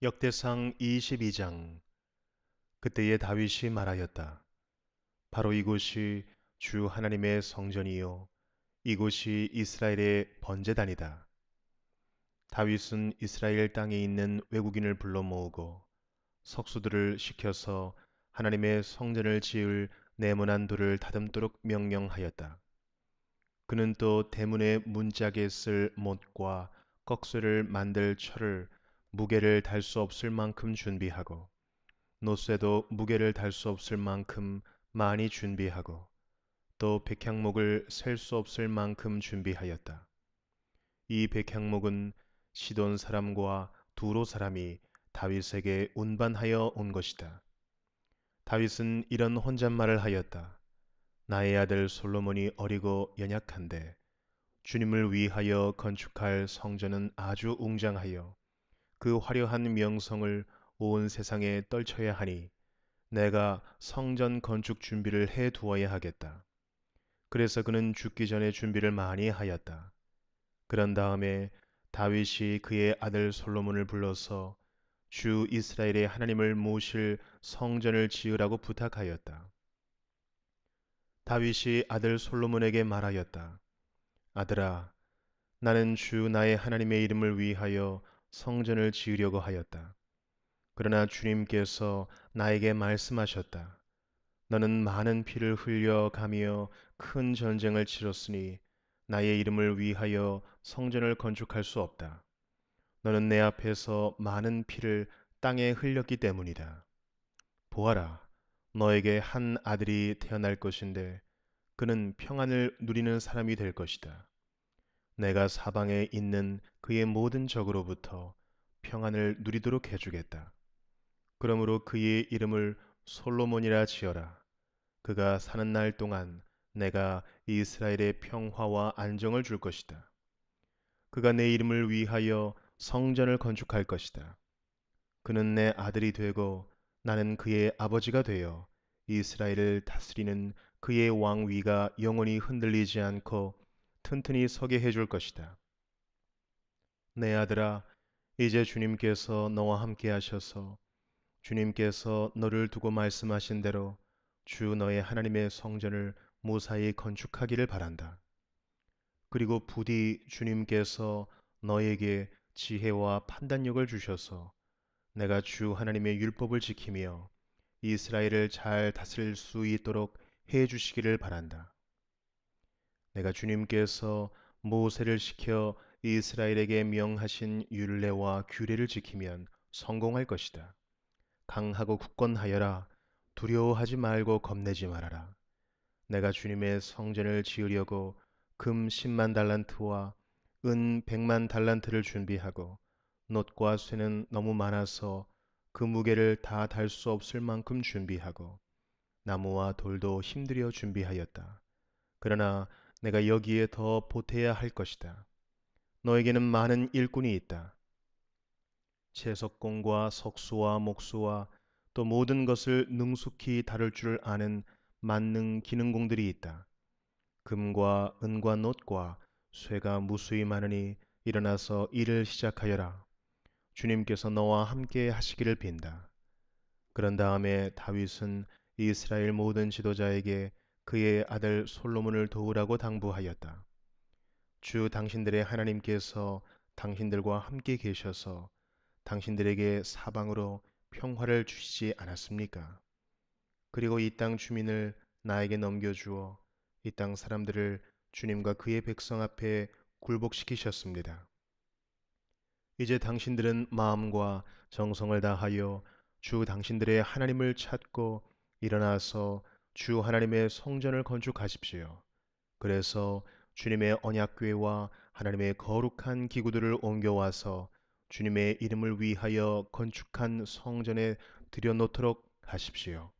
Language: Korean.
역대상 22장 그때에 다윗이 말하였다. 바로 이곳이 주 하나님의 성전이요 이곳이 이스라엘의 번제단이다. 다윗은 이스라엘 땅에 있는 외국인을 불러 모으고 석수들을 시켜서 하나님의 성전을 지을 네모난 돌을 다듬도록 명령하였다. 그는 또 대문의 문짝에 쓸 못과 꺽쇠를 만들 철을 무게를 달 수 없을 만큼 준비하고 노쇠도 무게를 달 수 없을 만큼 많이 준비하고 또 백향목을 셀 수 없을 만큼 준비하였다. 이 백향목은 시돈 사람과 두로 사람이 다윗에게 운반하여 온 것이다. 다윗은 이런 혼잣말을 하였다. 나의 아들 솔로몬이 어리고 연약한데 주님을 위하여 건축할 성전은 아주 웅장하여 그 화려한 명성을 온 세상에 떨쳐야 하니 내가 성전 건축 준비를 해 두어야 하겠다. 그래서 그는 죽기 전에 준비를 많이 하였다. 그런 다음에 다윗이 그의 아들 솔로몬을 불러서 주 이스라엘의 하나님을 모실 성전을 지으라고 부탁하였다. 다윗이 아들 솔로몬에게 말하였다. 아들아, 나는 주 나의 하나님의 이름을 위하여 성전을 지으려고 하였다. 그러나 주님께서 나에게 말씀하셨다. 너는 많은 피를 흘려가며 큰 전쟁을 치렀으니 나의 이름을 위하여 성전을 건축할 수 없다. 너는 내 앞에서 많은 피를 땅에 흘렸기 때문이다. 보아라, 너에게 한 아들이 태어날 것인데 그는 평안을 누리는 사람이 될 것이다. 내가 사방에 있는 그의 모든 적으로부터 평안을 누리도록 해주겠다. 그러므로 그의 이름을 솔로몬이라 지어라. 그가 사는 날 동안 내가 이스라엘의 평화와 안정을 줄 것이다. 그가 내 이름을 위하여 성전을 건축할 것이다. 그는 내 아들이 되고 나는 그의 아버지가 되어 이스라엘을 다스리는 그의 왕위가 영원히 흔들리지 않고 튼튼히 서게 해줄 것이다. 내 네, 아들아, 이제 주님께서 너와 함께 하셔서 주님께서 너를 두고 말씀하신 대로 주 너의 하나님의 성전을 무사히 건축하기를 바란다. 그리고 부디 주님께서 너에게 지혜와 판단력을 주셔서 내가 주 하나님의 율법을 지키며 이스라엘을 잘 다스릴 수 있도록 해 주시기를 바란다. 내가 주님께서 모세를 시켜 이스라엘에게 명하신 율례와 규례를 지키면 성공할 것이다. 강하고 굳건하여라. 두려워하지 말고 겁내지 말아라. 내가 주님의 성전을 지으려고 금 10만 달란트와 은 100만 달란트를 준비하고 놋과 쇠는 너무 많아서 그 무게를 다 달 수 없을 만큼 준비하고 나무와 돌도 힘들여 준비하였다. 그러나 내가 여기에 더 보태야 할 것이다. 너에게는 많은 일꾼이 있다. 채석공과 석수와 목수와 또 모든 것을 능숙히 다룰 줄 아는 만능 기능공들이 있다. 금과 은과 놋과 쇠가 무수히 많으니 일어나서 일을 시작하여라. 주님께서 너와 함께 하시기를 빈다. 그런 다음에 다윗은 이스라엘 모든 지도자에게 그의 아들 솔로몬을 도우라고 당부하였다. 주 당신들의 하나님께서 당신들과 함께 계셔서 당신들에게 사방으로 평화를 주시지 않았습니까? 그리고 이 땅 주민을 나에게 넘겨주어 이 땅 사람들을 주님과 그의 백성 앞에 굴복시키셨습니다. 이제 당신들은 마음과 정성을 다하여 주 당신들의 하나님을 찾고 일어나서 주 하나님의 성전을 건축하십시오. 그래서 주님의 언약궤와 하나님의 거룩한 기구들을 옮겨와서 주님의 이름을 위하여 건축한 성전에 들여놓도록 하십시오.